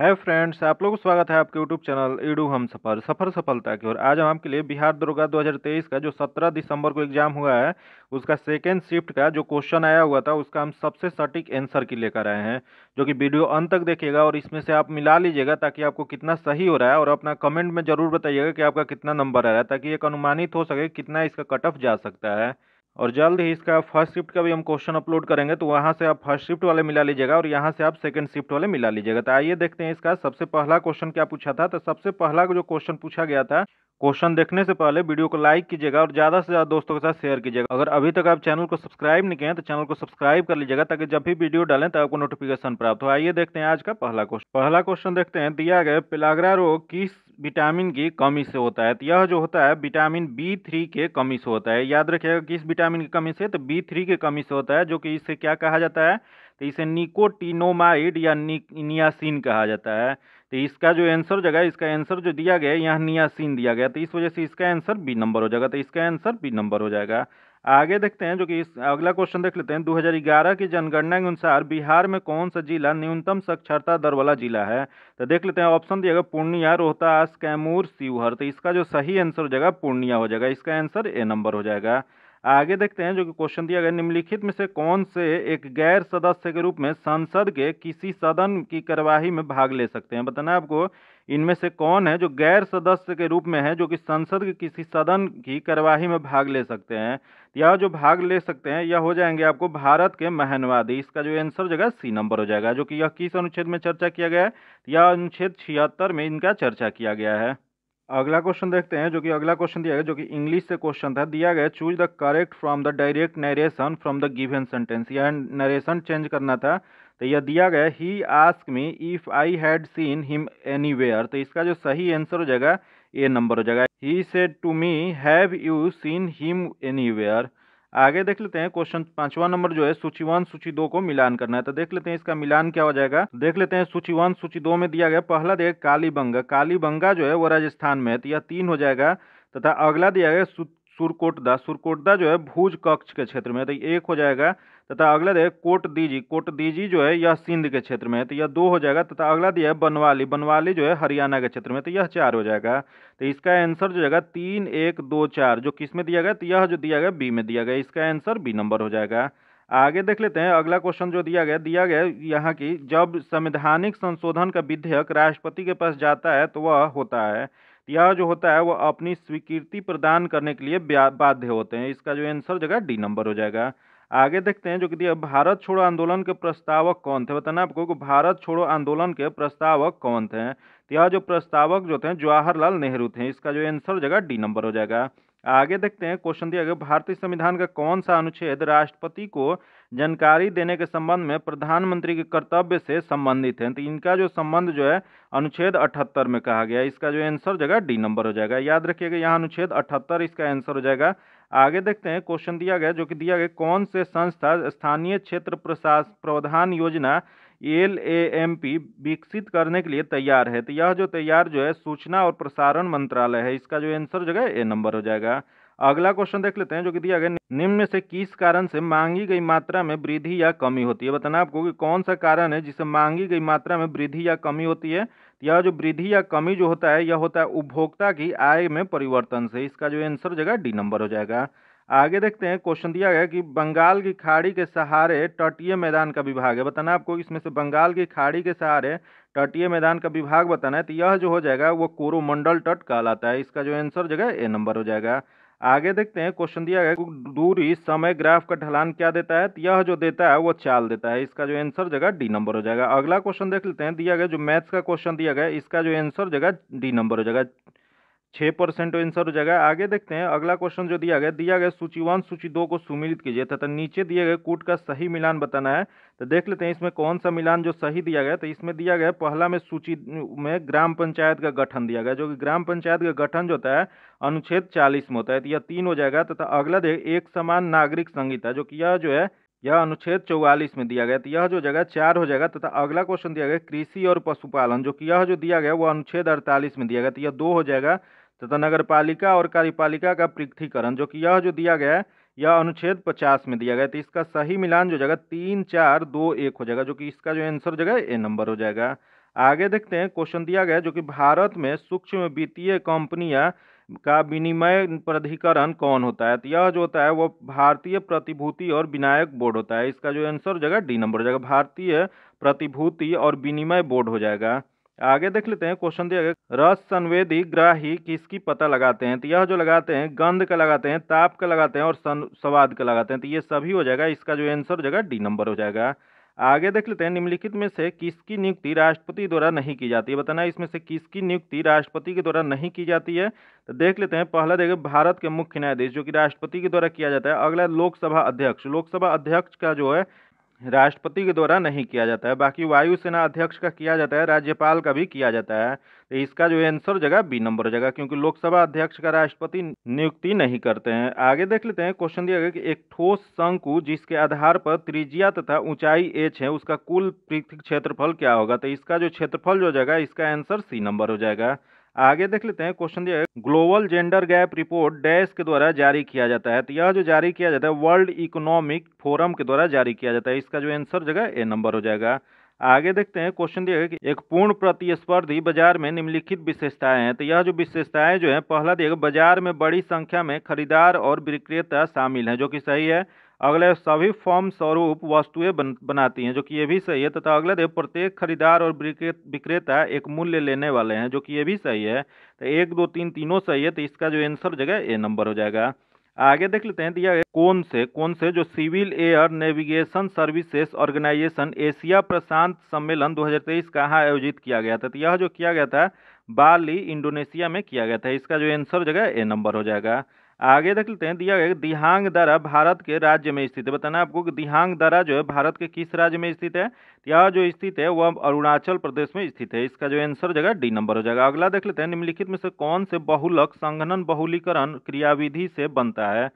है फ्रेंड्स आप लोग स्वागत है आपके यूट्यूब चैनल ईडू हम सफर सफर सफलता की ओर आज हम आपके लिए बिहार दरोगा 2023 का जो 17 दिसंबर को एग्जाम हुआ है उसका सेकेंड शिफ्ट का जो क्वेश्चन आया हुआ था उसका हम सबसे सटीक आंसर की लेकर आए हैं जो कि वीडियो अंत तक देखिएगा और इसमें से आप मिला लीजिएगा ताकि आपको कितना सही हो रहा है और अपना कमेंट में जरूर बताइएगा कि आपका कितना नंबर आ रहा है ताकि एक अनुमानित हो सके कितना इसका कट ऑफ जा सकता है और जल्द ही इसका फर्स्ट शिफ्ट का भी हम क्वेश्चन अपलोड करेंगे तो वहाँ से आप फर्स्ट शिफ्ट वाले मिला लीजिएगा और यहाँ से आप सेकंड शिफ्ट वाले मिला लीजिएगा तो आइए देखते हैं इसका सबसे पहला क्वेश्चन क्या पूछा था तो सबसे पहला जो क्वेश्चन पूछा गया था क्वेश्चन देखने से पहले वीडियो को लाइक कीजिएगा और ज़्यादा से ज़्यादा दोस्तों के साथ शेयर कीजिएगा अगर अभी तक आप चैनल को सब्सक्राइब नहीं किए तो चैनल को सब्सक्राइब कर लीजिएगा ताकि जब भी वीडियो डालें तो आपको नोटिफिकेशन प्राप्त हो आइए देखते हैं आज का पहला क्वेश्चन पहला क्वेश्चन देखते हैं दिया गया पिलागरा रोग किस विटामिन की कमी से होता है तो यह जो होता है विटामिन बी थ्री के कमी से होता है याद रखिएगा किस विटामिन की कमी से तो बी थ्री के कमी से होता है जो कि इसे क्या कहा जाता है तो इसे निकोटिनोमाइड या नि, नियासिन कहा जाता है तो इसका जो आंसर हो जाएगा इसका आंसर जो दिया गया यहाँ नियासिन दिया गया तो इस वजह से इसका आंसर बी नंबर हो जाएगा तो इसका आंसर बी नंबर हो जाएगा आगे देखते हैं जो कि इस अगला क्वेश्चन देख लेते हैं 2011 की जनगणना के अनुसार बिहार में कौन सा जिला न्यूनतम साक्षरता दर वाला जिला है तो देख लेते हैं ऑप्शन दिया गया पूर्णिया रोहतास कैमूर सीवहर तो इसका जो सही आंसर हो जाएगा पूर्णिया हो जाएगा इसका आंसर ए नंबर हो जाएगा आगे देखते हैं जो कि क्वेश्चन दिया गया निम्नलिखित में से कौन से एक गैर सदस्य के रूप में संसद के किसी सदन की कार्यवाही में भाग ले सकते हैं बताना आपको इनमें से कौन है जो गैर सदस्य के रूप में है जो कि संसद के किसी सदन की कार्यवाही में भाग ले सकते हैं या जो भाग ले सकते हैं यह हो जाएंगे आपको भारत के महनवादी इसका जो आंसर जाएगा सी नंबर हो जाएगा जो कि यह किस अनुच्छेद में चर्चा किया गया है यह अनुच्छेद छिहत्तर में इनका चर्चा किया गया है अगला क्वेश्चन देखते हैं जो कि अगला क्वेश्चन दिया गया जो कि इंग्लिश से क्वेश्चन था दिया गया choose the correct from the direct narration from the given sentence यह नरेशन चेंज करना था तो यह दिया गया he ask me if I had seen him any तो इसका जो सही आंसर हो जाएगा ए नंबर हो जाएगा he said to me have you seen him any आगे देख लेते हैं क्वेश्चन पांचवा नंबर जो है सूची वन सूची दो को मिलान करना है तो देख लेते हैं इसका मिलान क्या हो जाएगा देख लेते हैं सूची वन सूची दो में दिया गया पहला देख कालीबंगा कालीबंगा जो है वो राजस्थान में है तो यह तीन हो जाएगा तथा अगला दिया गया सुरकोटदा सुरकोटदा जो है भूज कक्ष के क्षेत्र में है तो एक हो जाएगा तथा अगला दिया कोट दीजी जो है यह सिंध के क्षेत्र में है तो यह दो हो जाएगा तथा अगला दिया है बनवाली बनवाली जो है हरियाणा के क्षेत्र में तो यह चार हो जाएगा तो इसका आंसर जो जाएगा तीन एक दो चार जो किस में दिया गया तो यह जो दिया गया बी में दिया गया इसका आंसर बी नंबर हो जाएगा आगे देख लेते हैं अगला क्वेश्चन जो दिया गया दिया गया यहाँ की जब संवैधानिक संशोधन का विधेयक राष्ट्रपति के पास जाता है तो वह होता है यह जो होता है वह अपनी स्वीकृति प्रदान करने के लिए बाध्य होते हैं इसका जो आंसर जगह डी नंबर हो जाएगा आगे देखते हैं जो कि दिया भारत छोड़ो आंदोलन के प्रस्तावक कौन थे बताना आपको कि भारत छोड़ो आंदोलन के प्रस्तावक कौन थे तो यह जो प्रस्तावक जो थे जवाहरलाल नेहरू थे इसका जो आंसर जगह डी नंबर हो जाएगा आगे देखते हैं क्वेश्चन दिया गया भारतीय संविधान का कौन सा अनुच्छेद राष्ट्रपति को जानकारी देने के संबंध में प्रधानमंत्री के कर्तव्य से संबंधित है तो इनका जो संबंध जो है अनुच्छेद 78 में कहा गया इसका जो आंसर जगह डी नंबर हो जाएगा याद रखिएगा यहाँ अनुच्छेद 78 इसका आंसर हो जाएगा आगे देखते हैं क्वेश्चन दिया गया जो कि दिया गया कौन से संस्था स्थानीय क्षेत्र प्रशास प्रावधान योजना एल विकसित करने के लिए तैयार है तो यह जो तैयार जो है सूचना और प्रसारण मंत्रालय है इसका जो आंसर जो है ए नंबर हो जाएगा अगला क्वेश्चन देख लेते हैं जो कि दिया गया निम्न में से किस कारण से मांगी गई मात्रा में वृद्धि या कमी होती है बताना आपको कि कौन सा कारण है जिससे मांगी गई मात्रा में वृद्धि या कमी होती है तो यह जो वृद्धि या कमी जो होता है यह होता है उपभोक्ता की आय में परिवर्तन से इसका जो आंसर जगह डी नंबर हो जाएगा आगे देखते हैं क्वेश्चन दिया गया कि बंगाल की खाड़ी के सहारे तटीय मैदान का विभाग है बताना आपको इसमें से बंगाल की खाड़ी के सहारे तटीय मैदान का विभाग बताना है तो यह जो हो जाएगा वो कोरोमंडल तट कहलाता है इसका जो आंसर जगह ए नंबर हो जाएगा आगे देखते हैं क्वेश्चन दिया गया दूरी समय ग्राफ का ढलान क्या देता है तो यह जो देता है वो चाल देता है इसका जो आंसर जगह डी नंबर हो जाएगा अगला क्वेश्चन देख लेते हैं दिया गया जो मैथ्स का क्वेश्चन दिया गया इसका जो आंसर जगह डी नंबर हो जाएगा छः परसेंट आंसर हो जाएगा आगे देखते हैं अगला क्वेश्चन जो दिया गया दिया गया सूची वन सूची दो को सुमिलित कीजिए तथा नीचे दिए गए कूट का सही मिलान बताना है तो देख लेते हैं इसमें कौन सा मिलान जो सही दिया गया तो इसमें दिया गया पहला में सूची में ग्राम पंचायत का गठन दिया गया जो कि ग्राम पंचायत का गठन जो होता है अनुच्छेद चालीस में होता है तो यह तीन हो जाएगा तथा अगला दे एक समान नागरिक संहिता जो कि यह जो है यह अनुच्छेद चौवालीस में दिया गया तो यह जो जगह चार हो जाएगा तथा अगला क्वेश्चन दिया गया कृषि और पशुपालन जो कि यह जो दिया गया वो अनुच्छेद अड़तालीस में दिया गया तो यह दो हो जाएगा तथा नगर पालिका और कार्यपालिका का पृथ्वीकरण जो कि यह जो दिया गया है यह अनुच्छेद पचास में दिया गया तो इसका सही मिलान जो जाएगा तीन चार दो एक हो जाएगा जो कि इसका जो आंसर हो जाएगा ए नंबर हो जाएगा आगे देखते हैं क्वेश्चन दिया गया जो कि भारत में सूक्ष्म वित्तीय कंपनियाँ का विनिमय प्राधिकरण कौन होता है तो यह जो होता है वो भारतीय प्रतिभूति और विनायक बोर्ड होता है इसका जो आंसर हो जाएगा डी नंबर हो जाएगा भारतीय प्रतिभूति और विनिमय बोर्ड हो जाएगा आगे देख लेते हैं क्वेश्चन दिया गया रस संवेदी ग्राही किसकी पता लगाते हैं तो यह जो लगाते हैं गंध का लगाते हैं ताप का लगाते हैं और स्वाद का लगाते हैं तो ये सभी हो जाएगा इसका जो आंसर हो जाएगा डी नंबर हो जाएगा आगे देख लेते हैं निम्नलिखित में से किसकी नियुक्ति राष्ट्रपति द्वारा नहीं की जाती है बताना इसमें से किसकी नियुक्ति राष्ट्रपति के द्वारा नहीं की जाती है तो देख लेते हैं पहला देखें भारत के मुख्य न्यायाधीश जो कि राष्ट्रपति के द्वारा किया जाता है अगला लोकसभा अध्यक्ष लोकसभा अध्यक्ष का जो है राष्ट्रपति के द्वारा नहीं किया जाता है बाकी वायुसेना अध्यक्ष का किया जाता है राज्यपाल का भी किया जाता है तो इसका जो आंसर जगह बी नंबर हो जाएगा क्योंकि लोकसभा अध्यक्ष का राष्ट्रपति नियुक्ति नहीं करते हैं आगे देख लेते हैं क्वेश्चन दिया गया कि एक ठोस शंकु जिसके आधार पर त्रिजिया तथा ऊंचाई एच है उसका कुल पृथ्वी क्षेत्रफल क्या होगा तो इसका जो क्षेत्रफल जो हो जाएगा इसका आंसर सी नंबर हो जाएगा आगे देख लेते हैं क्वेश्चन दिया global gender gap report dash के द्वारा जारी किया जाता है तो यह जो जारी किया जाता है वर्ल्ड इकोनॉमिक फोरम के द्वारा जारी किया जाता है इसका जो आंसर जगह ए नंबर हो जाएगा आगे देखते हैं क्वेश्चन दिया कि एक पूर्ण प्रतिस्पर्धी बाजार में निम्नलिखित विशेषताएं हैं तो यह जो विशेषताएं जो है पहला दिया बाजार में बड़ी संख्या में खरीदार और विक्रेता शामिल हैं जो कि सही है अगले सभी फॉर्म स्वरूप वस्तुएं बन, बनाती हैं जो कि ये भी सही है तथा अगले देव प्रत्येक खरीदार और विक्रेता एक मूल्य लेने वाले हैं जो कि ये भी सही है तो एक दो तीन तीनों सही है तो इसका जो आंसर जगह ए नंबर हो जाएगा आगे देख लेते हैं दिया तो कौन से कौन से जो civil air navigation services organisation Asia प्रशांत सम्मेलन 2023 कहाँ आयोजित किया गया था तो यह जो किया गया था बाली इंडोनेशिया में किया गया था इसका जो आंसर जगह ए नंबर हो जाएगा आगे देख लेते हैं दिया गया दिहांग दरा भारत के राज्य में स्थित है बताना आपको कि दिहांग दरा जो है भारत के किस राज्य में स्थित है यह जो स्थित है वह अरुणाचल प्रदेश में स्थित है इसका जो आंसर जगह डी नंबर हो जाएगा अगला देख लेते हैं निम्नलिखित में से कौन से बहुलक संघनन बहुलीकरण क्रियाविधि से बनता है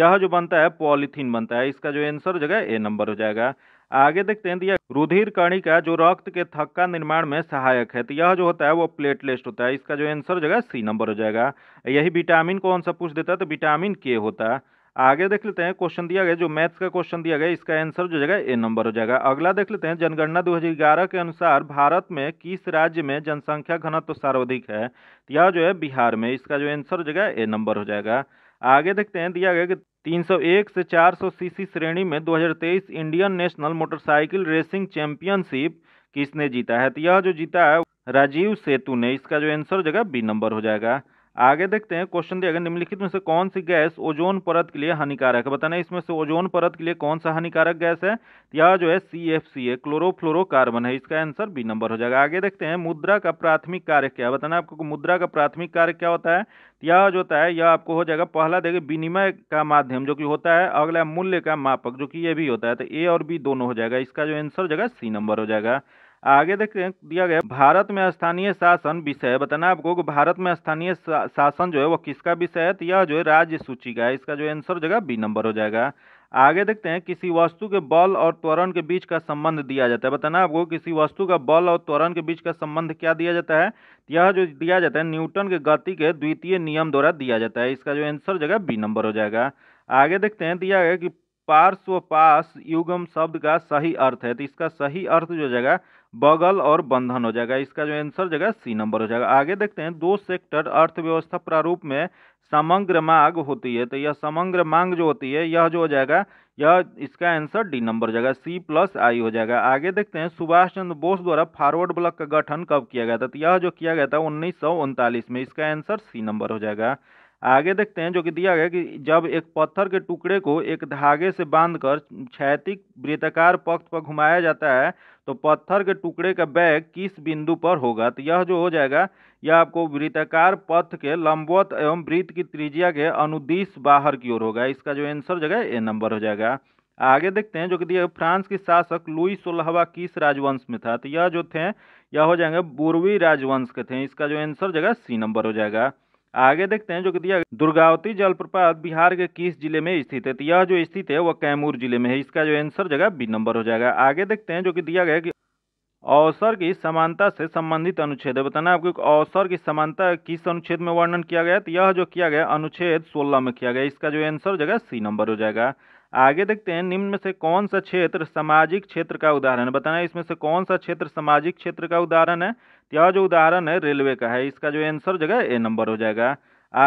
यह जो बनता है पॉलीथीन बनता है इसका जो आंसर जगह ए नंबर हो जाएगा आगे देखते हैं दिया रुधिर कणिका जो रक्त के थक्का निर्माण में सहायक है तो यह जो होता है वो प्लेटलेट होता है इसका जो आंसर हो जाएगा सी नंबर हो जाएगा यही विटामिन कौन सा पूछ देता है तो विटामिन के होता है आगे देख लेते हैं क्वेश्चन दिया गया जो मैथ्स का क्वेश्चन दिया गया इसका आंसर जो जाएगा ए नंबर हो जाएगा अगला देख लेते हैं जनगणना 2011 के अनुसार भारत में किस राज्य में जनसंख्या घनत्व तो सर्वाधिक है तो यह जो है बिहार में इसका जो आंसर हो जाएगा ए नंबर हो जाएगा आगे देखते हैं दिया गया कि 301 से 400 सीसी श्रेणी में 2023 Indian national motorcycle racing championship किसने जीता है तो यह जो जीता है राजीव सेतु ने इसका जो आंसर हो जाएगा बी नंबर हो जाएगा आगे देखते हैं क्वेश्चन दिया गया निम्नलिखित में से कौन सी गैस ओजोन परत के लिए हानिकारक है बताना इसमें से ओजोन परत के लिए कौन सा हानिकारक गैस है यह जो है सी एफ सी ए क्लोरोफ्लोरोकार्बन है इसका आंसर बी नंबर हो जाएगा आगे देखते हैं मुद्रा का प्राथमिक कार्य क्या है बताना आपको मुद्रा का प्राथमिक कार्य क्या होता है यह जो होता है यह आपको हो जाएगा पहला देखिए विनिमय का माध्यम जो कि होता है अगला मूल्य का मापक जो कि यह भी होता है तो ए और बी दोनों हो जाएगा इसका जो आंसर हो जाएगा सी नंबर हो जाएगा आगे देख दिया गया भारत में स्थानीय शासन विषय बताना आपको कि भारत में स्थानीय शासन जो है वो किसका विषय है तो यह जो है राज्य सूची का है इसका जो आंसर हो जाएगा बी नंबर हो जाएगा आगे देखते हैं किसी वस्तु के बल और त्वरण के बीच का संबंध दिया जाता है बताना आपको किसी वस्तु का बल और त्वरण के बीच का संबंध क्या दिया जाता है तो यह जो दिया जाता है न्यूटन के गति के द्वितीय नियम द्वारा दिया जाता है इसका जो आंसर जगह बी नंबर हो जाएगा आगे देखते हैं दिया गया कि पार्श्वपाश युगम शब्द का सही अर्थ है तो इसका सही अर्थ जो जगह बगल और बंधन हो जाएगा इसका जो आंसर जगह सी नंबर हो जाएगा आगे देखते हैं दो सेक्टर अर्थव्यवस्था प्रारूप में समग्र मांग होती है तो यह समग्र मांग जो होती है यह जो हो जाएगा यह इसका आंसर डी नंबर हो जाएगा सी प्लस आई हो जाएगा आगे देखते हैं सुभाष चंद्र बोस द्वारा फॉरवर्ड ब्लॉक का गठन कब किया गया था तो यह जो किया गया था उन्नीस में इसका आंसर सी नंबर हो जाएगा आगे देखते हैं जो कि दिया गया कि जब एक पत्थर के टुकड़े को एक धागे से बांधकर क्षैतिक वृत्ताकार पक्ष पर घुमाया जाता है तो पत्थर के टुकड़े का बैग किस बिंदु पर होगा तो यह जो हो जाएगा यह आपको वृत्ताकार पथ के लंबवत एवं वृत्त की त्रिज्या के अनुदिश बाहर की ओर होगा इसका जो आंसर जगह ए नंबर हो जाएगा आगे देखते हैं जो कि दिया फ्रांस के शासक लुई सोलहवा किस राजवंश में था तो यह जो थे यह हो जाएंगे पूर्वी राजवंश के थे इसका जो आंसर जगह सी नंबर हो जाएगा आगे देखते हैं जो कि दिया दुर्गावती जलप्रपात बिहार के किस जिले में स्थित है तो यह जो स्थित है वह कैमूर जिले में है इसका जो आंसर जगह बी नंबर हो जाएगा आगे देखते हैं जो कि दिया गया कि अवसर की समानता से संबंधित अनुच्छेद है बताना आपको अवसर की समानता किस अनुच्छेद में वर्णन किया गया तो यह जो किया गया अनुच्छेद सोलह में किया गया इसका जो आंसर जगह सी नंबर हो जाएगा आगे देखते हैं निम्न में से कौन सा क्षेत्र सामाजिक क्षेत्र का उदाहरण है बताना इसमें से कौन सा क्षेत्र सामाजिक क्षेत्र का उदाहरण है तो यह जो उदाहरण है रेलवे का है इसका जो आंसर जगह ए नंबर हो जाएगा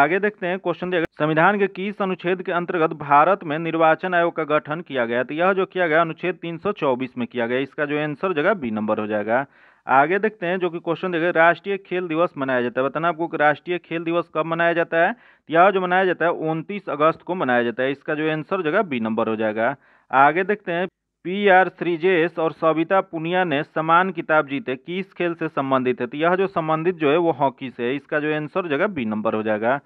आगे देखते हैं क्वेश्चन देगा संविधान के किस अनुच्छेद के अंतर्गत भारत में निर्वाचन आयोग का गठन किया गया तो यह जो किया गया अनुच्छेद 324 में किया गया इसका जो आंसर जगह बी नंबर हो जाएगा आगे देखते हैं जो कि क्वेश्चन देखें राष्ट्रीय खेल दिवस मनाया जाता है बताना आपको कि राष्ट्रीय खेल दिवस कब मनाया जाता है यह जो मनाया जाता है उनतीस अगस्त को मनाया जाता है इसका जो आंसर हो जाएगा बी नंबर हो जाएगा आगे देखते हैं पी आर श्रीजेश और सविता पुनिया ने समान किताब जीते किस खेल से संबंधित है तो यह जो संबंधित जो है वो हॉकी से है इसका जो आंसर हो जाएगा बी नंबर हो जाएगा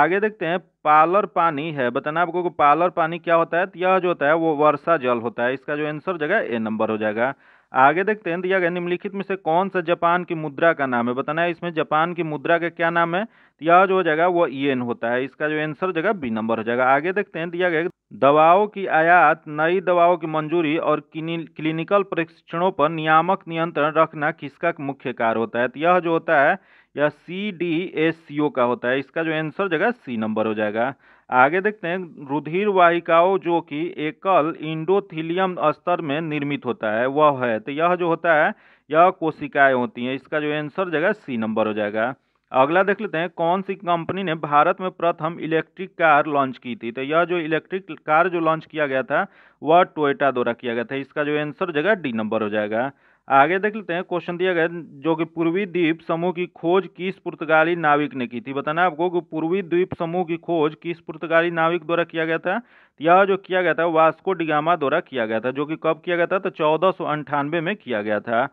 आगे देखते हैं पालर पानी है बताना आपको कि पालर पानी क्या होता है तो यह जो होता है वो वर्षा जल होता है इसका जो आंसर हो जाएगा ए नंबर हो जाएगा आगे देखते हैं दिया तो गया निम्नलिखित में से कौन सा जापान की मुद्रा का नाम है बताना है इसमें जापान की मुद्रा का क्या नाम है तो यह जो हो जाएगा वो ई होता है इसका जो आंसर हो जाएगा बी नंबर हो जाएगा आगे देखते हैं दिया तो गया दवाओं की आयात नई दवाओं की मंजूरी और क्लिनिकल परीक्षणों पर नियामक नियंत्रण रखना किसका मुख्य कार्य होता है तो यह जो होता है यह सी डी एस का होता है इसका जो आंसर जगह सी नंबर हो जाएगा आगे देखते हैं रुधिर वाहिकाओं जो कि एकल इंडोथिलियम स्तर में निर्मित होता है वह है तो यह जो होता है यह कोशिकाएं होती हैं इसका जो आंसर जाएगा सी नंबर हो जाएगा अगला देख लेते हैं कौन सी कंपनी ने भारत में प्रथम इलेक्ट्रिक कार लॉन्च की थी तो यह जो इलेक्ट्रिक कार जो लॉन्च किया गया था वह टोयोटा द्वारा किया गया था इसका जो आंसर जगह डी नंबर हो जाएगा आगे देख लेते हैं क्वेश्चन दिया गया जो कि पूर्वी द्वीप समूह की खोज किस पुर्तगाली नाविक ने की थी बताना आपको कि पूर्वी द्वीप समूह की खोज किस पुर्तगाली नाविक द्वारा किया गया था यह जो किया गया था वास्को डिगामा द्वारा किया गया था जो कि कब किया गया था तो चौदह में किया गया था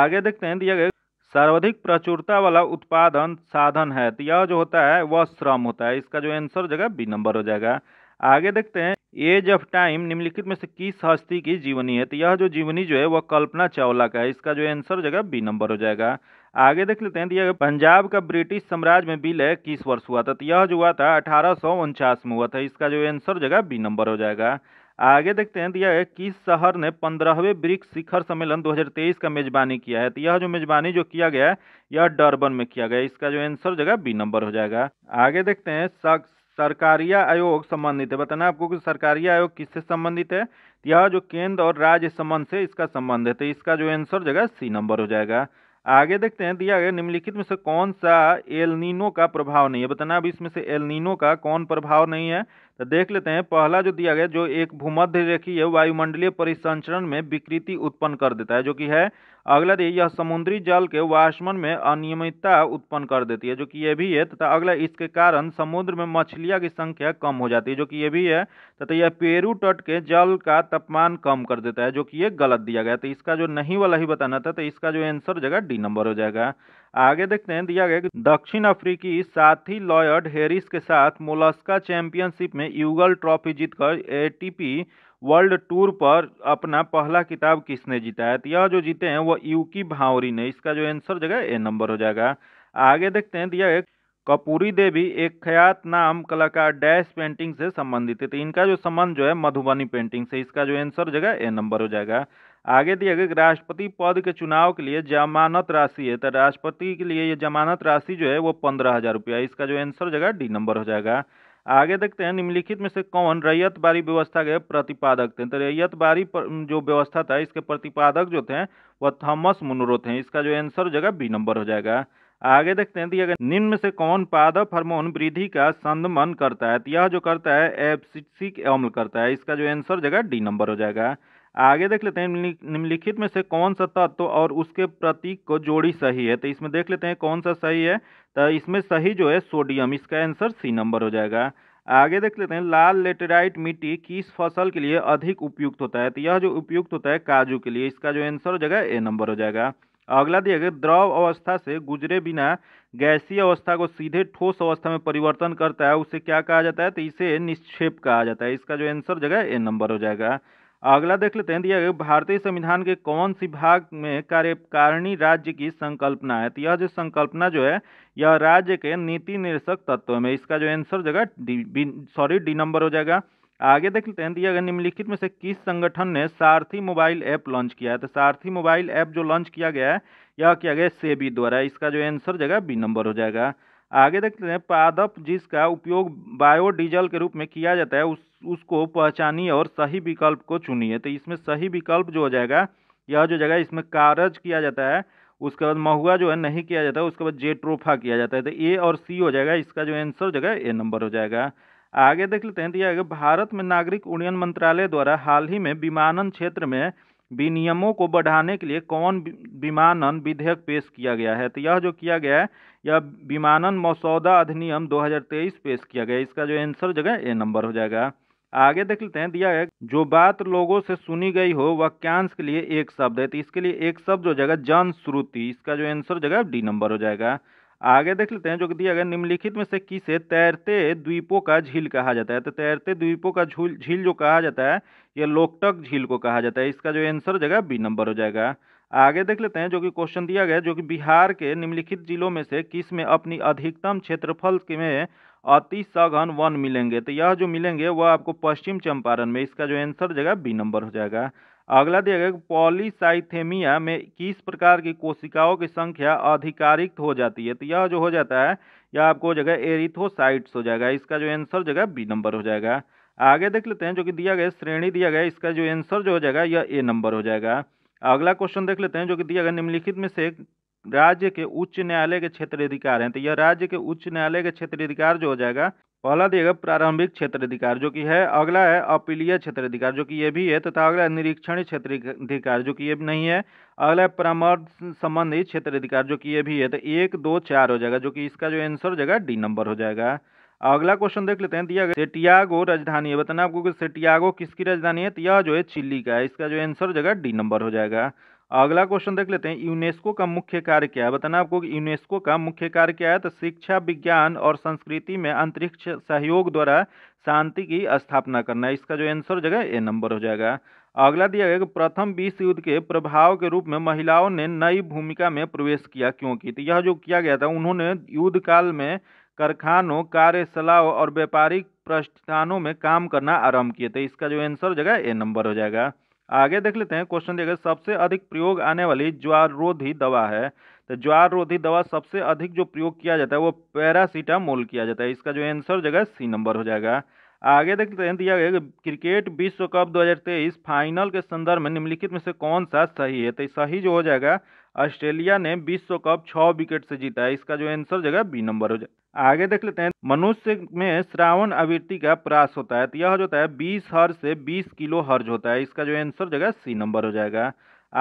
आगे देखते हैं दिया गया सर्वाधिक प्रचुरता वाला उत्पादन साधन है तो यह जो होता है वह श्रम होता है इसका जो आंसर जगह बी नंबर हो जाएगा आगे देखते हैं एज ऑफ टाइम निम्नलिखित में से किस हस्ती की जीवनी है तो यह जो जीवनी जो है वह कल्पना चावला का है इसका जो आंसर हो जाएगा बी नंबर हो जाएगा आगे देख लेते हैं दिया तो पंजाब का ब्रिटिश साम्राज्य में विलय किस वर्ष हुआ था तो यह जो हुआ था अठारह में हुआ था इसका जो आंसर हो जाएगा बी नंबर हो जाएगा आगे देखते हैं दिया तो है किस शहर ने पंद्रहवें ब्रिक्स शिखर सम्मेलन 2023 का मेजबानी किया है तो यह जो मेजबानी जो किया गया है यह डर्बन में किया गया इसका जो आंसर जगह बी नंबर हो जाएगा आगे देखते हैं सरकारिया आयोग संबंधित है बताना आपको कि सरकारिया आयोग किससे संबंधित है यह जो केंद्र और राज्य संबंध से इसका संबंध है तो इसका जो आंसर जगह सी नंबर हो जाएगा आगे देखते हैं दिया गया निम्नलिखित में से कौन सा एलनिनो का प्रभाव नहीं है बताना अब इसमें से एलनिनो का कौन प्रभाव नहीं है तो देख लेते हैं पहला जो दिया गया जो एक भूमध्य रेखी है वायुमंडलीय परिसंचरण में विकृति उत्पन्न कर देता है जो कि है अगला दिए यह समुद्री जल के वाष्मन में अनियमितता उत्पन्न कर देती है जो कि यह भी है तथा अगला इसके कारण समुद्र में मछलियाँ की संख्या कम हो जाती है जो कि यह भी है तथा यह पेरू तट के जल का तापमान कम कर देता है जो कि यह गलत दिया गया तो इसका जो नहीं वाला ही बताना था तो इसका जो आंसर जगह डी नंबर हो जाएगा आगे देखते हैं दिया गया कि दक्षिण अफ्रीकी साथी लॉयड हेरिस के साथ मोलस्का चैंपियनशिप में युगल ट्रॉफी जीतकर ए वर्ल्ड टूर पर अपना पहला किताब किसने जीता है तो यह जो जीते हैं वह यूकी भावरी ने इसका जो आंसर जगह ए नंबर हो जाएगा आगे देखते हैं दिया गया कपूरी देवी एक ख्यात नाम कलाकार डैश पेंटिंग से संबंधित है तो इनका जो संबंध जो है मधुबनी पेंटिंग से इसका जो आंसर जगह ए नंबर हो जाएगा आगे दिया गया राष्ट्रपति पद के चुनाव के लिए जमानत राशि है तो राष्ट्रपति के लिए ये जमानत राशि जो है वो पंद्रह हज़ार रुपया इसका जो आंसर हो जाएगा डी नंबर हो जाएगा आगे देखते हैं निम्नलिखित में से कौन रैयत बारी व्यवस्था के प्रतिपादक थे तो रैयत बारी पर जो व्यवस्था था इसके प्रतिपादक जो थे वह थॉमस मुनरो थे इसका जो आंसर हो जाएगा बी नंबर हो जाएगा आगे देखते हैं दिया गया निम्न में से कौन पादप हार्मोन वृद्धि का संदमन करता है तो यह जो करता है एप्सिक्सिक अम्ल करता है इसका जो आंसर हो जाएगा डी नंबर हो जाएगा आगे देख लेते हैं निम्नलिखित में से कौन सा तत्व और उसके प्रतीक को जोड़ी सही है तो इसमें देख लेते हैं कौन सा सही है तो इसमें सही जो है सोडियम इसका आंसर सी नंबर हो जाएगा आगे देख लेते हैं लाल लेटेराइट मिट्टी किस फसल के लिए अधिक उपयुक्त होता है तो यह जो उपयुक्त होता है काजू के लिए इसका जो आंसर हो जाएगा ए नंबर हो जाएगा अगला दिया गया द्रव अवस्था से गुजरे बिना गैसीय अवस्था को सीधे ठोस अवस्था में परिवर्तन करता है उसे क्या कहा जाता है तो इसे निक्षेप कहा जाता है इसका जो आंसर जगह ए नंबर हो जाएगा अगला देख लेते हैं दिया गया भारतीय संविधान के कौन सी भाग में कार्यकारिणी राज्य की संकल्पना है तो यह जो संकल्पना जो है यह राज्य के नीति निर्देशक तत्व में इसका जो आंसर हो जाएगा सॉरी डी नंबर हो जाएगा आगे देख लेते हैं दिया गया निम्नलिखित में से किस संगठन ने सारथी मोबाइल ऐप लॉन्च किया है तो सारथी मोबाइल ऐप जो लॉन्च किया गया है यह किया गया सेबी द्वारा इसका जो आंसर जगह बी नंबर हो जाएगा आगे देखते हैं पादप जिसका उपयोग बायोडीजल के रूप में किया जाता है उस उसको पहचानी और सही विकल्प को चुनिए तो इसमें सही विकल्प जो हो जाएगा यह जो जगह इसमें कारज किया जाता है उसके बाद महुआ जो है नहीं किया जाता है उसके बाद जेट्रोफा किया जाता है तो ए और सी हो जाएगा इसका जो आंसर हो जाएगा ए नंबर हो जाएगा आगे देख लेते हैं तो यह भारत में नागरिक उड्डयन मंत्रालय द्वारा हाल ही में विमानन क्षेत्र में विनियमों को बढ़ाने के लिए कौन विमानन विधेयक पेश किया गया है तो यह जो किया गया है यह विमानन मसौदा अधिनियम 2023 पेश किया गया इसका जो आंसर जगह ए नंबर हो जाएगा आगे देख लेते हैं दिया है जो बात लोगों से सुनी गई हो वाक्यांश के लिए एक शब्द है तो इसके लिए एक शब्द हो जाएगा जनश्रुति इसका जो आंसर जगह डी नंबर हो जाएगा आगे देख लेते हैं जो कि दिया गया निम्नलिखित में से किसे तैरते द्वीपों का झील कहा जाता है तो तैरते द्वीपों का झूल झील जो कहा जाता है यह लोकटक झील को कहा जाता है इसका जो आंसर हो जाएगा बी नंबर हो जाएगा आगे देख लेते हैं जो कि क्वेश्चन दिया गया जो कि बिहार के निम्नलिखित जिलों में से किस में अपनी अधिकतम क्षेत्रफल में अति सघन वन मिलेंगे तो यह जो मिलेंगे वह आपको पश्चिम चंपारण में इसका जो आंसर हो जाएगा बी नंबर हो जाएगा अगला दिया गया पॉलीसाइथेमिया में किस प्रकार की कोशिकाओं की संख्या अधिकारिक हो जाती है तो यह जो हो जाता है यह आपको हो जाएगा एरिथोसाइट्स हो जाएगा इसका जो आंसर जगह बी नंबर हो जाएगा आगे देख लेते हैं जो कि दिया गया श्रेणी दिया गया इसका जो आंसर जो हो जाएगा यह ए नंबर हो जाएगा अगला क्वेश्चन देख लेते हैं जो कि दिया गया निम्नलिखित में से राज्य के उच्च न्यायालय के क्षेत्र अधिकार हैं तो यह राज्य के उच्च न्यायालय के क्षेत्र अधिकार जो हो जाएगा पहला दिएगा प्रारंभिक क्षेत्र अधिकार जो कि है अगला है अपीलीय अधिकार जो कि ये भी है तथा अगला है निरीक्षण अधिकार जो कि ये भी नहीं है अगला है परामर्श संबंधी अधिकार जो कि ये भी है तो एक दो चार हो जाएगा जो कि इसका जो आंसर हो जाएगा डी नंबर हो जाएगा अगला क्वेश्चन देख लेते हैं दिया गया सेटियागो राजधानी है बताना आपको कि सेटियागो किसकी राजधानी है तो यह जो है चिल्ली का है इसका जो आंसर हो जाएगा डी नंबर हो जाएगा अगला क्वेश्चन देख लेते हैं यूनेस्को का मुख्य कार्य क्या है बताना आपको यूनेस्को का मुख्य कार्य क्या है तो शिक्षा विज्ञान और संस्कृति में अंतरिक्ष सहयोग द्वारा शांति की स्थापना करना है इसका जो आंसर हो जाएगा ए नंबर हो जाएगा अगला दिया गया कि प्रथम विश्व युद्ध के प्रभाव के रूप में महिलाओं ने नई भूमिका में प्रवेश किया क्योंकि तो यह जो किया गया था उन्होंने युद्ध काल में कारखानों कार्यशालाओं और व्यापारिक प्रतिष्ठानों में काम करना आरंभ किए थे इसका जो आंसर हो जाएगा ए नंबर हो जाएगा आगे देख लेते हैं क्वेश्चन दिया गया सबसे अधिक प्रयोग आने वाली ज्वारोधी दवा है तो ज्वाररोधी दवा सबसे अधिक जो प्रयोग किया जाता है वो पैरासीटामोल किया जाता है इसका जो आंसर जगह सी नंबर हो जाएगा आगे देख लेते हैं दिया गया क्रिकेट विश्व कप दो फाइनल के संदर्भ में निम्नलिखित में से कौन सा सही है तो सही जो हो जाएगा ऑस्ट्रेलिया ने विश्व कप छः विकेट से जीता है इसका जो आंसर जगह बी नंबर हो जाएगा आगे देख लेते हैं मनुष्य में श्रावण आवृत्ति का प्रास होता है तो यह जो होता है बीस हर्ज से बीस किलो हर्ज होता है इसका जो आंसर जगह सी नंबर हो जाएगा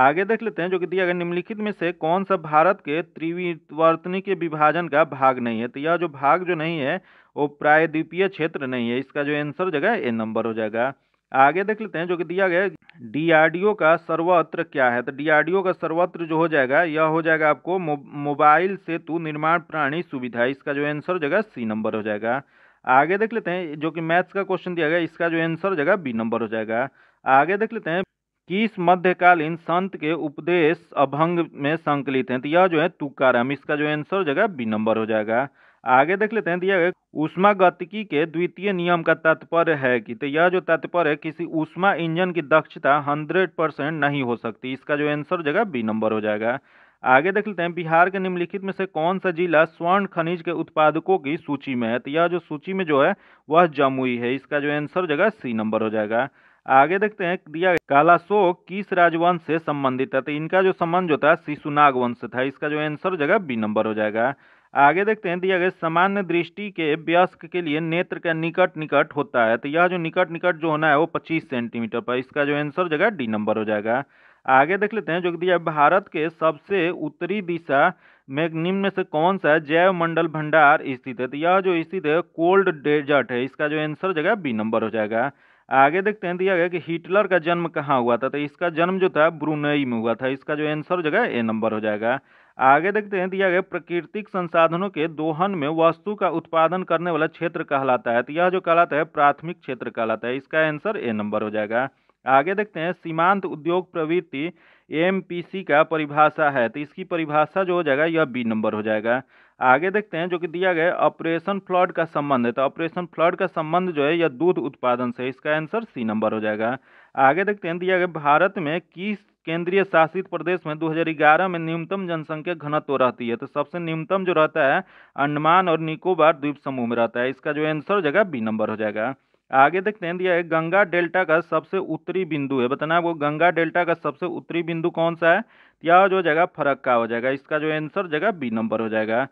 आगे देख लेते हैं जो कि दिया गया निम्नलिखित में से कौन सा भारत के त्रिवर्तनी के विभाजन का भाग नहीं है तो यह जो भाग जो नहीं है वो प्रायद्वीपीय क्षेत्र नहीं है इसका जो आंसर जगह ए नंबर हो जाएगा आगे देख लेते हैं जो कि दिया गया डीआरडीओ का सर्वत्र क्या है तो डीआरडीओ का सर्वत्र जो हो जाएगा यह हो जाएगा आपको मोबाइल से तू निर्माण प्राणी सुविधा इसका जो आंसर हो जाएगा सी नंबर हो जाएगा आगे देख लेते हैं जो कि मैथ्स का क्वेश्चन दिया गया इसका जो आंसर हो जाएगा बी नंबर हो जाएगा आगे देख लेते हैं किस मध्यकालीन संत के उपदेश अभंग में संकलित हैं तो यह जो है तुकाराम इसका जो आंसर हो जाएगा बी नंबर हो जाएगा आगे देख लेते हैं दिया गया उष्मा गतिकी के द्वितीय नियम का तात्पर्य है कि तो यह जो तात्पर्य है किसी उष्मा इंजन की दक्षता हंड्रेड परसेंट नहीं हो सकती इसका जो आंसर हो जाएगा बी नंबर हो जाएगा आगे देख लेते हैं बिहार के निम्नलिखित में से कौन सा जिला स्वर्ण खनिज के उत्पादकों की सूची में है तो यह जो सूची में जो है वह जमुई है इसका जो आंसर जगह सी नंबर हो जाएगा आगे देखते हैं दिया कालाशोक किस राजवंश से संबंधित है तो इनका जो संबंध जो था शिशुनाग वंश था इसका जो आंसर जगह बी नंबर हो जाएगा आगे देखते हैं दिया गया सामान्य दृष्टि के व्यस्क के लिए नेत्र का निकट निकट होता है तो यह जो निकट निकट जो होना है वो पच्चीस सेंटीमीटर पर इसका जो आंसर जगह डी नंबर हो जाएगा आगे देख लेते हैं जो दिया भारत के सबसे उत्तरी दिशा में निम्न से कौन सा जैव मंडल भंडार स्थित है तो यह जो स्थित है कोल्ड डेजर्ट है इसका जो आंसर जगह बी नंबर हो जाएगा आगे देखते हैं दिया गया कि हिटलर का जन्म कहाँ हुआ था तो इसका जन्म जो था ब्रुनई में हुआ था इसका जो आंसर जगह ए नंबर हो जाएगा आगे देखते हैं दिया गया प्राकृतिक संसाधनों के दोहन में वस्तु का उत्पादन करने वाला क्षेत्र कहलाता है तो यह जो कहलाता है प्राथमिक क्षेत्र कहलाता है इसका आंसर ए नंबर हो जाएगा आगे देखते हैं सीमांत उद्योग प्रवृत्ति एम का परिभाषा है तो इसकी परिभाषा जो हो जाएगा यह बी नंबर हो जाएगा आगे देखते हैं जो कि दिया गया ऑपरेशन फ्लड का संबंध है तो ऑपरेशन फ्लड का संबंध जो है यह दूध उत्पादन से इसका आंसर सी नंबर हो जाएगा आगे देखते हैं दिया गया भारत में किस केंद्रीय शासित प्रदेश में 2011 में न्यूनतम जनसंख्या घनत्व रहती है तो सबसे न्यूनतम जो रहता है अंडमान और निकोबार द्वीप समूह में रहता है इसका जो आंसर हो जाएगा बी नंबर हो जाएगा आगे देखते हैं दिया है गंगा डेल्टा का सबसे उत्तरी बिंदु है बताना वो गंगा डेल्टा का सबसे उत्तरी बिंदु कौन सा है यह जो जगह फरक्का हो जाएगा इसका जो आंसर जगह बी नंबर हो जाएगा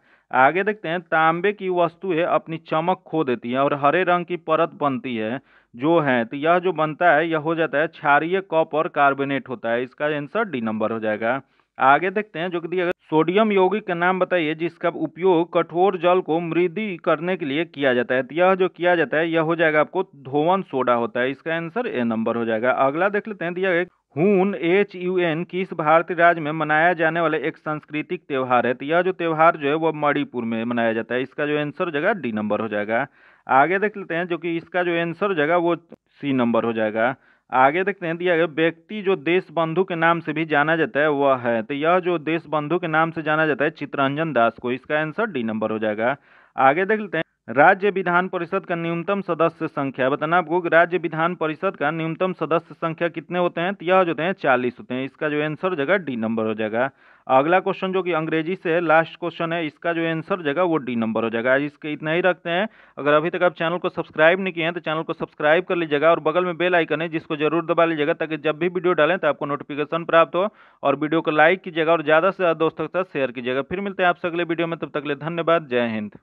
आगे देखते हैं तांबे की वस्तु है अपनी चमक खो देती है और हरे रंग की परत बनती है जो हैं तो यह जो बनता है यह हो जाता है क्षारीय कॉपर कार्बोनेट होता है इसका आंसर डी नंबर हो जाएगा आगे देखते हैं जो कि दिया सोडियम यौगिक का नाम बताइए जिसका उपयोग कठोर जल को मृदि करने के लिए किया जाता है तो यह जो किया जाता है यह हो जाएगा आपको धोवन सोडा होता है इसका आंसर ए नंबर हो जाएगा अगला देख लेते हैं दिया गया हून एच यू एन किस भारतीय राज्य में मनाया जाने वाला एक सांस्कृतिक त्यौहार है तो यह जो त्यौहार जो है वह मणिपुर में मनाया जाता है इसका जो आंसर हो जाएगा डी नंबर हो जाएगा आगे देख लेते हैं जो कि इसका जो आंसर हो जाएगा वो सी नंबर हो जाएगा आगे देखते हैं दिया गया व्यक्ति जो देश बंधु के नाम से भी जाना जाता है वह है तो यह जो देश बंधु के नाम से जाना जाता है चित्रंजन दास को इसका आंसर डी नंबर हो जाएगा आगे देख लेते हैं राज्य विधान परिषद का न्यूनतम सदस्य संख्या बताना आपको राज्य विधान परिषद का न्यूनतम सदस्य संख्या कितने होते हैं तो यह होते हैं चालीस होते हैं इसका जो आंसर हो जाएगा डी नंबर हो जाएगा अगला क्वेश्चन जो कि अंग्रेजी से है लास्ट क्वेश्चन है इसका जो आंसर जाएगा वो डी नंबर हो जाएगा आज इसके इतना ही रखते हैं अगर अभी तक आप चैनल को सब्सक्राइब नहीं किए हैं तो चैनल को सब्सक्राइब कर लीजिएगा और बगल में बेल आइकन है जिसको जरूर दबा लीजिएगा ताकि जब भी वीडियो डालें तो आपको नोटिफिकेशन प्राप्त हो और वीडियो को लाइक कीजिएगा और ज़्यादा से ज़्यादा दोस्तों के साथ शेयर कीजिएगा फिर मिलते हैं आपसे अगले वीडियो में तब तक ले धन्यवाद जय हिंद